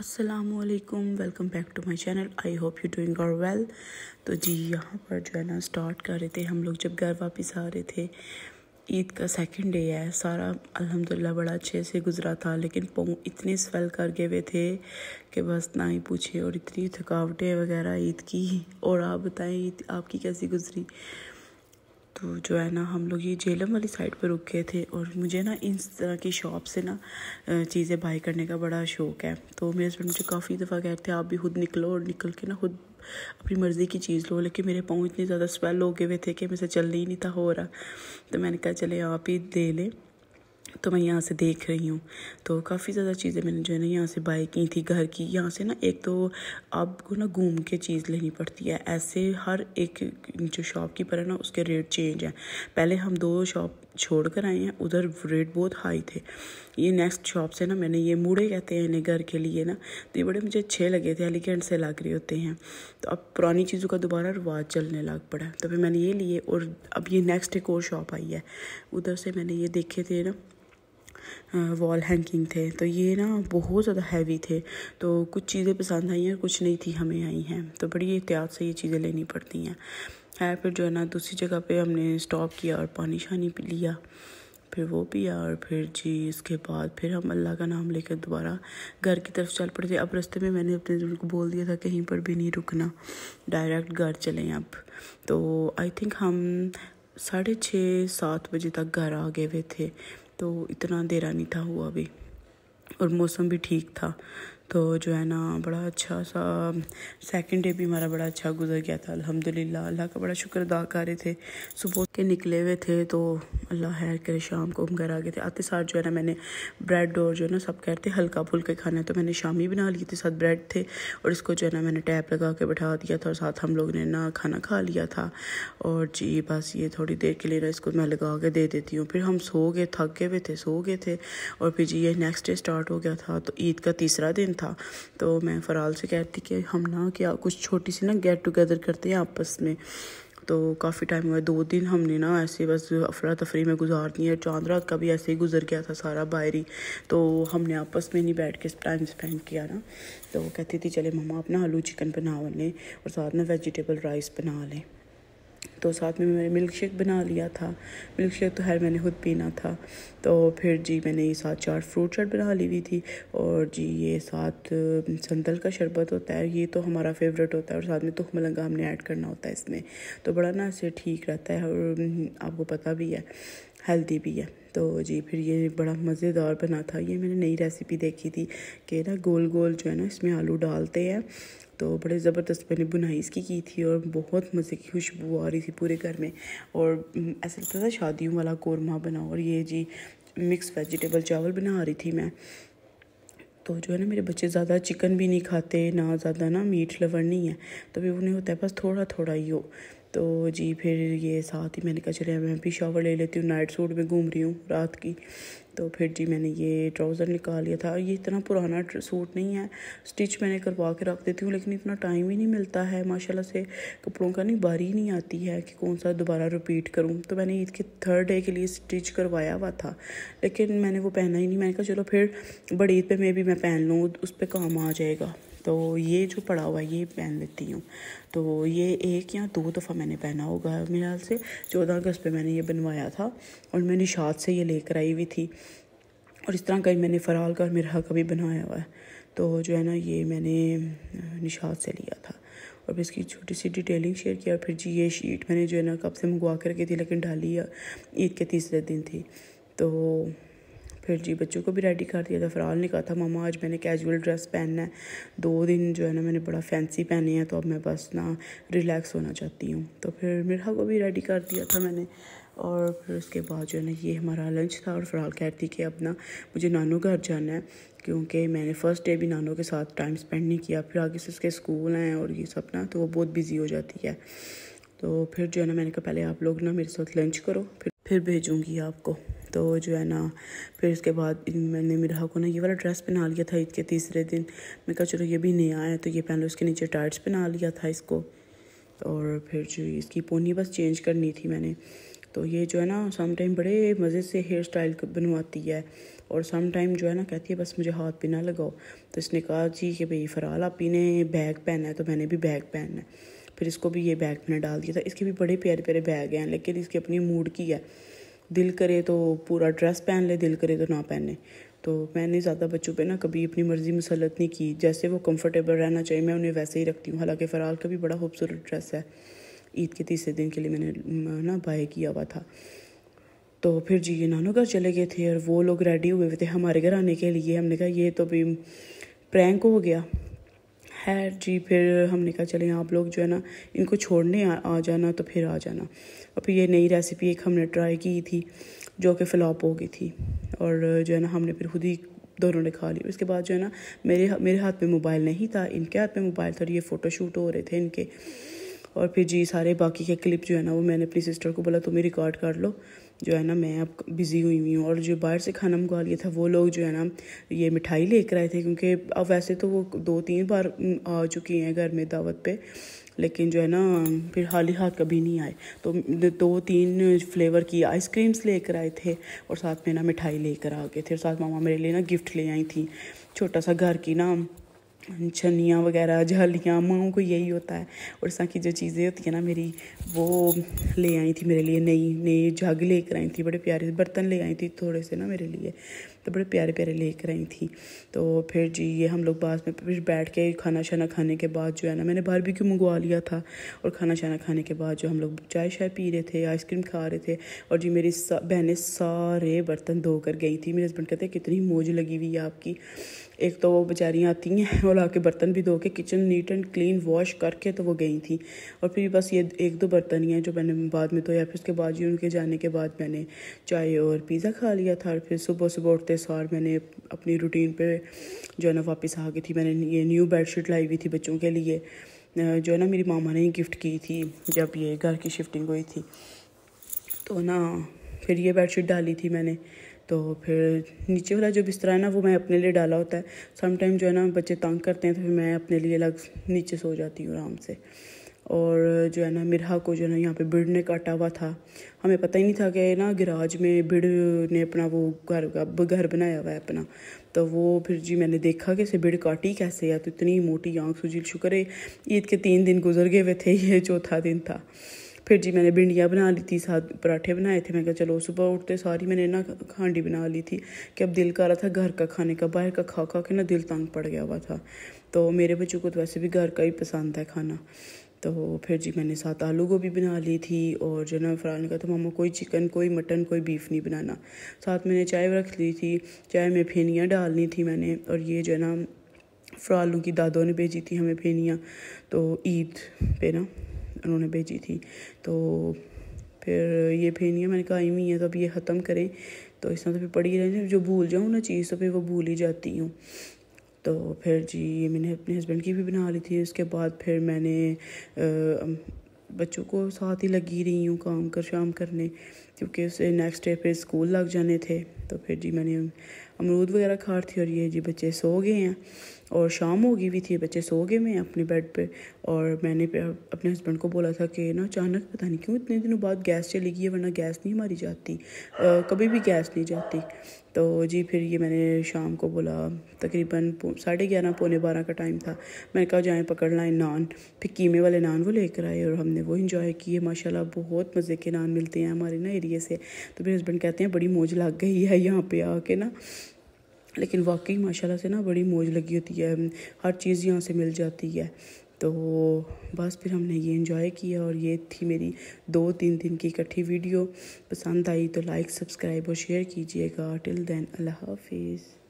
असलकुम welcome back to my channel I hope you doing और well तो जी यहाँ पर जो है ना स्टार्ट कर रहे थे हम लोग जब घर वापस आ रहे थे ईद का सेकंड डे है सारा अल्हम्दुलिल्लाह बड़ा अच्छे से गुजरा था लेकिन पों इतने स्वेल कर गए हुए थे कि बस ना ही पूछे और इतनी थकावटें वगैरह ईद की और आप बताएं ईद आपकी कैसी गुजरी तो जो है ना हम लोग ये झेलम वाली साइड पर रुक गए थे और मुझे ना इस तरह की शॉप से ना चीज़ें बाई करने का बड़ा शौक है तो मेरे हस्बैंड मुझे काफ़ी दफ़ा कहते हैं आप भी खुद निकलो और निकल के ना खुद अपनी मर्ज़ी की चीज़ लो लेकिन मेरे पाँव इतने ज़्यादा स्वेल हो गए हुए थे कि मेरे से चलने ही नहीं था हो रहा तो मैंने कहा चले आप ही दे लें तो मैं यहाँ से देख रही हूँ तो काफ़ी ज़्यादा चीज़ें मैंने जो है ना यहाँ से बाई की थी घर की यहाँ से ना एक तो आपको ना घूम के चीज़ लेनी पड़ती है ऐसे हर एक जो शॉपकीपर है ना उसके रेट चेंज हैं पहले हम दो शॉप छोड़ कर आए हैं उधर रेट बहुत हाई थे ये नेक्स्ट शॉप से ना मैंने ये मुड़े कहते हैं इन्हें घर के लिए ना तो ये बड़े मुझे अच्छे लगे थे एलिगेंट से लग रहे होते हैं तो अब पुरानी चीज़ों का दोबारा रिवाज चलने लग पड़ा तो फिर मैंने ये लिए और अब ये नेक्स्ट एक और शॉप आई है उधर से मैंने ये देखे थे ना वॉल हैंगिंग थे तो ये ना बहुत ज़्यादा हैवी थे तो कुछ चीज़ें पसंद आई हैं कुछ नहीं थी हमें आई हैं तो बड़ी एहतियात से ये चीज़ें लेनी पड़ती हैं है फिर जो है ना दूसरी जगह पे हमने स्टॉप किया और पानी शानी पी लिया फिर वो पिया और फिर जी इसके बाद फिर हम अल्लाह का नाम लेकर दोबारा घर की तरफ चल पड़े थे अब रास्ते में मैंने अपने दिल को बोल दिया था कहीं पर भी नहीं रुकना डायरेक्ट घर चलें अब तो आई थिंक हम साढ़े छः सात बजे तक घर आ गए हुए थे तो इतना देरा नहीं था हुआ भी और मौसम भी ठीक था तो जो है ना बड़ा अच्छा सा सेकंड डे भी हमारा बड़ा अच्छा गुजर गया था अल्हम्दुलिल्लाह अल्लाह का बड़ा शुक्र अदा कर रहे थे सुबह के निकले हुए थे तो अल्लाह हैर करे शाम को हम घर आ गए थे आते साथ जो है ना मैंने ब्रेड और जो है ना सब कह रहे थे हल्का फुल्का खाना है तो मैंने शाम ही बना लिए थे साथ ब्रेड थे और इसको जो है ना मैंने टैप लगा के बैठा दिया था और साथ हम लोग ने ना खाना खा लिया था और जी बस ये थोड़ी देर के लिए ना इसको मैं लगा के दे देती हूँ फिर हम सो गए थक गए हुए थे सो गए थे और फिर जी ये नेक्स्ट डे स्टार्ट हो गया था तो ईद का तीसरा दिन था तो मैं फ़राल से कहती कि हम ना क्या कुछ छोटी सी ना गेट टुगेदर करते हैं आपस में तो काफ़ी टाइम हुआ दो दिन हमने ना ऐसे बस अफरा तफरी में गुजार दिए चांद रात का भी ऐसे ही गुजर गया था सारा बाहरी तो हमने आपस में नहीं बैठ के टाइम स्पेंड किया ना तो वो कहती थी चले मम्मा अपना आलू चिकन बना लें और साथ में वेजिटेबल राइस बना लें तो साथ में मैंने मिल्क शेक बना लिया था मिल्क शेक तो हर मैंने खुद पीना था तो फिर जी मैंने ये साथ चार फ्रूट शर्ट बना ली हुई थी और जी ये साथ संतल का शरबत होता है ये तो हमारा फेवरेट होता है और साथ में तो मलंगा हमने ऐड करना होता है इसमें तो बड़ा ना इसे ठीक रहता है और आपको पता भी है हेल्दी भी है तो जी फिर ये बड़ा मज़ेदार बना था ये मैंने नई रेसिपी देखी थी कि ना गोल गोल जो है ना इसमें आलू डालते हैं तो बड़े ज़बरदस्त मैंने बुनाई इसकी की थी और बहुत मज़े की खुशबू आ रही थी पूरे घर में और ऐसा लगता था शादियों वाला कौरमा बनाओ और ये जी मिक्स वेजिटेबल चावल बना रही थी मैं तो जो है ना मेरे बच्चे ज़्यादा चिकन भी नहीं खाते ना ज़्यादा ना मीट लवर नहीं है तो भी उन्हें होता है बस थोड़ा थोड़ा ही हो तो जी फिर ये साथ ही मैंने कहा चले मैं भी शावर ले लेती हूँ नाइट सूट में घूम रही हूँ रात की तो फिर जी मैंने ये ट्राउज़र निकाल लिया था ये इतना पुराना सूट नहीं है स्टिच मैंने करवा के रख देती हूँ लेकिन इतना टाइम ही नहीं मिलता है माशाल्लाह से कपड़ों का नहीं बारी नहीं आती है कि कौन सा दोबारा रिपीट करूँ तो मैंने ईद के थर्ड डे के लिए स्टिच करवाया हुआ था लेकिन मैंने वो पहना ही नहीं मैंने कहा चलो फिर बड़ी ईद पर मे भी मैं पहन लूँ उस पर काम आ जाएगा तो ये जो पड़ा हुआ है ये पहन लेती हूँ तो ये एक या दो दफ़ा मैंने पहना होगा मेरे ख्याल से चौदह अगस्त पे मैंने ये बनवाया था और मैं निशात से ये लेकर आई हुई थी और इस तरह का ही मैंने फ़राल का और मेरा हक भी बनाया हुआ है तो जो है ना ये मैंने निशात से लिया था और फिर इसकी छोटी सी डिटेलिंग शेयर किया और फिर जी ये शीट मैंने जो है ना कब से मंगवा करके थी लेकिन ढाली ईद के तीसरे दिन थी तो फिर जी बच्चों को भी रेडी कर दिया था फराल ने कहा था मामा आज मैंने कैजुअल ड्रेस पहनना है दो दिन जो है ना मैंने बड़ा फैंसी पहने हैं तो अब मैं बस ना रिलैक्स होना चाहती हूँ तो फिर मिरहा को भी रेडी कर दिया था मैंने और फिर उसके बाद जो है ना ये हमारा लंच था और फिलहाल कह रही थी कि अपना मुझे नानू घर जाना है क्योंकि मैंने फ़र्स्ट डे भी नानू के साथ टाइम स्पेंड नहीं किया फिर आगे से उसके स्कूल हैं और ये सब ना तो वो बहुत बिज़ी हो जाती है तो फिर जो है ना मैंने कहा पहले आप लोग ना मेरे साथ लंच करो फिर फिर भेजूँगी आपको तो जो है ना फिर इसके बाद मैंने मिराह को ना ये वाला ड्रेस पहना लिया था ईद के तीसरे दिन मैं कहा चलो ये भी नया है तो ये पहन लो इसके नीचे टाइट्स पहना लिया था इसको और फिर जो इसकी पोनी बस चेंज करनी थी मैंने तो ये जो है ना सम टाइम बड़े मज़े से हेयर स्टाइल बनवाती है और सम टाइम जो है ना कहती है बस मुझे हाथ पीना ना लगाओ तो इसने कहा जी कि भाई फ़राल आप ही बैग पहना है तो मैंने भी बैग पहनना है फिर इसको भी ये बैग मैंने डाल दिया था इसके भी बड़े प्यारे प्यारे बैग हैं लेकिन इसकी अपनी मूड की है दिल करे तो पूरा ड्रेस पहन ले दिल करे तो ना पहने तो मैंने ज़्यादा बच्चों पे ना कभी अपनी मर्ज़ी मुसलत नहीं की जैसे वो कंफर्टेबल रहना चाहिए मैं उन्हें वैसे ही रखती हूँ हालांकि फ़राल का भी बड़ा खूबसूरत ड्रेस है ईद के तीसरे दिन के लिए मैंने ना बाय किया हुआ था तो फिर जी ये नानू घर चले गए थे और वो लोग रेडी हुए हुए थे हमारे घर आने के लिए हमने कहा ये तो भी प्रैंक हो गया है जी फिर हमने कहा चले आप लोग जो है ना इनको छोड़ने आ, आ जाना तो फिर आ जाना और फिर ये नई रेसिपी एक हमने ट्राई की थी जो कि फ्लॉप हो गई थी और जो है ना हमने फिर खुद ही दोनों ने खा ली उसके बाद जो है ना मेरे मेरे हाथ में मोबाइल नहीं था इनके हाथ में मोबाइल था और ये फ़ोटो शूट हो रहे थे इनके और फिर जी सारे बाकी के क्लिप जो है ना वो मैंने अपनी सिस्टर को बोला तुम्हें रिकॉर्ड कर लो जो है ना मैं अब बिज़ी हुई हुई हूँ और जो बाहर से खाना मंगवा लिया था वो लोग जो है ना ये मिठाई लेकर आए थे क्योंकि अब वैसे तो वो दो तीन बार आ चुकी हैं घर में दावत पे लेकिन जो है ना फिर हाल ही हाथ कभी नहीं आए तो दो तीन फ्लेवर की आइसक्रीम्स लेकर आए थे और साथ में ना मिठाई लेकर आ गए थे और साथ मामा मेरे लिए ना गिफ्ट ले आई थी छोटा सा घर की ना छनिया वगैरह झालियाँ माओ को यही होता है और इस तरह की जो चीज़ें होती हैं ना मेरी वो ले आई थी मेरे लिए नई नई जग ले कर आई थी बड़े प्यारे बर्तन ले आई थी थोड़े से ना मेरे लिए तो बड़े प्यारे प्यारे ले कर आई थी तो फिर जी ये हम लोग बाद में फिर बैठ के खाना शाना खाने के बाद जो है ना मैंने बाहर भी क्यों मंगवा लिया था और खाना शाना खाने के बाद जो हम लोग चाय शाय पी रहे थे आइसक्रीम खा रहे थे और जी मेरी सा, बहनें सारे बर्तन धोकर गई थी मेरे हस्बैंड कहते कितनी मौज लगी हुई है आपकी एक तो वो बेचारियाँ आती हैं और आके बर्तन भी धो के kitchen neat and clean wash करके तो वो गई थी और फिर बस ये एक दो बर्तन ही हैं जो मैंने बाद में धोया तो फिर उसके बाद ही उनके जाने के बाद मैंने चाय और पिज़्ज़ा खा लिया था और फिर सुबह सुबह उठते सार मैंने अपनी रूटीन पर जो है ना वापस आ गई थी मैंने ये न्यू शीट लाई हुई थी बच्चों के लिए जो है ना मेरी मामा ने ही गिफ्ट की थी जब ये घर की शिफ्टिंग हुई थी तो ना फिर ये शीट डाली थी मैंने तो फिर नीचे वाला जो बिस्तर है ना वो मैं अपने लिए डाला होता है समटाइम जो है ना बच्चे तंग करते हैं तो फिर मैं अपने लिए अलग नीचे सो जाती हूँ आराम से और जो है ना मिरहा को जो है ना यहाँ पे भीड़ ने काटा हुआ था हमें पता ही नहीं था कि ना गिराज में भीड़ ने अपना वो घर घर बनाया हुआ है अपना तो वो फिर जी मैंने देखा कि इसे भीड़ काटी कैसे या तो इतनी मोटी आँख सुजील शुक्र है ईद के तीन दिन गुजर गए हुए थे ये चौथा दिन था फिर जी मैंने भिंडियाँ बना ली थी साथ पराठे बनाए थे मैं कहा चलो सुबह उठते सारी मैंने ना खांडी बना ली थी कि अब दिल कर रहा था घर का खाने का बाहर का खा खा के ना दिल तंग पड़ गया हुआ था तो मेरे बच्चों को तो वैसे भी घर का ही पसंद है खाना तो फिर जी मैंने साथ आलू गोभी बना ली थी और जो ना फरहान ने कहा था तो मामा कोई चिकन कोई मटन कोई बीफ नहीं बनाना साथ मैंने चाय रख ली थी चाय में फेनियाँ डालनी थी मैंने और ये जो है ना फ्रालू की दादों ने भेजी थी हमें फेनियाँ तो ईद पे ना उन्होंने भेजी थी तो फिर ये फेनी है मैंने कहा इमी है तो अब ये ख़त्म करें तो इस तरह तो फिर पढ़ी रहें जो भूल जाऊँ ना चीज़ तो फिर वो भूल ही जाती हूँ तो फिर जी ये मैंने अपने हस्बैंड की भी बना ली थी उसके बाद फिर मैंने आ, बच्चों को साथ ही लगी रही हूँ काम कर शाम करने क्योंकि उसे नेक्स्ट डे फिर स्कूल लग जाने थे तो फिर जी मैंने अमरूद वगैरह खा थी और ये जी बच्चे सो गए हैं और शाम हो गई हुई थी बच्चे सो गए मैं अपने बेड पे और मैंने अपने हस्बैंड को बोला था कि ना अचानक पता नहीं क्यों इतने दिनों बाद गैस चली गई है वरना गैस नहीं हमारी जाती आ, कभी भी गैस नहीं जाती तो जी फिर ये मैंने शाम को बोला तकरीबन साढ़े ग्यारह पौने बारह का टाइम था मैंने कहा जाएँ पकड़ लाएँ नान फिर कीमे वाले नान वो लेकर आए और हमने वो इंजॉय किए माशा बहुत मज़े के नान मिलते हैं हमारे ना एरिए से तो मेरे हस्बैंड कहते हैं बड़ी मौज लग गई है यहाँ पे आके ना लेकिन वाकई माशाल्लाह से ना बड़ी मौज लगी होती है हम्म, हर चीज़ यहाँ से मिल जाती है तो बस फिर हमने ये इन्जॉय किया और ये थी मेरी दो तीन दिन की इकट्ठी वीडियो पसंद आई तो लाइक सब्सक्राइब और शेयर कीजिएगा टिल देन अल्लाह हाफिज़